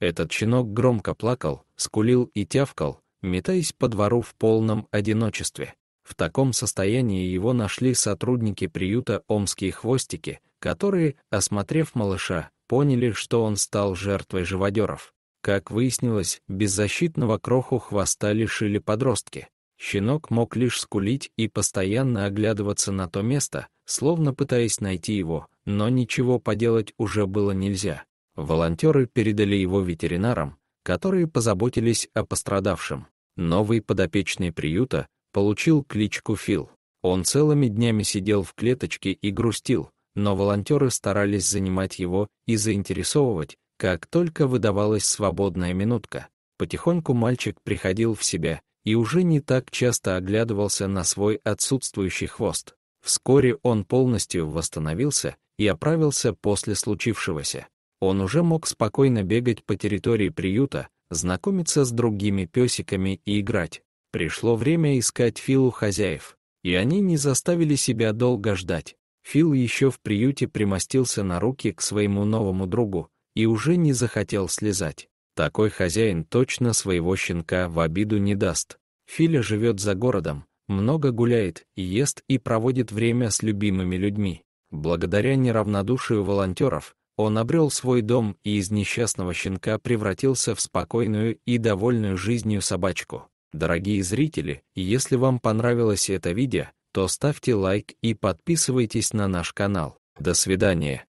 Этот щенок громко плакал, скулил и тявкал, метаясь по двору в полном одиночестве. В таком состоянии его нашли сотрудники приюта «Омские хвостики», которые, осмотрев малыша, поняли, что он стал жертвой живодеров. Как выяснилось, беззащитного кроху хвоста лишили подростки. Щенок мог лишь скулить и постоянно оглядываться на то место, словно пытаясь найти его, но ничего поделать уже было нельзя. Волонтеры передали его ветеринарам, которые позаботились о пострадавшем. Новый подопечный приюта получил кличку Фил. Он целыми днями сидел в клеточке и грустил, но волонтеры старались занимать его и заинтересовывать, как только выдавалась свободная минутка. Потихоньку мальчик приходил в себя и уже не так часто оглядывался на свой отсутствующий хвост. Вскоре он полностью восстановился и оправился после случившегося. Он уже мог спокойно бегать по территории приюта, знакомиться с другими песиками и играть. Пришло время искать Филу хозяев, и они не заставили себя долго ждать. Фил еще в приюте примостился на руки к своему новому другу и уже не захотел слезать. Такой хозяин точно своего щенка в обиду не даст. Филя живет за городом, много гуляет, ест и проводит время с любимыми людьми. Благодаря неравнодушию волонтеров, он обрел свой дом и из несчастного щенка превратился в спокойную и довольную жизнью собачку. Дорогие зрители, если вам понравилось это видео, то ставьте лайк и подписывайтесь на наш канал. До свидания.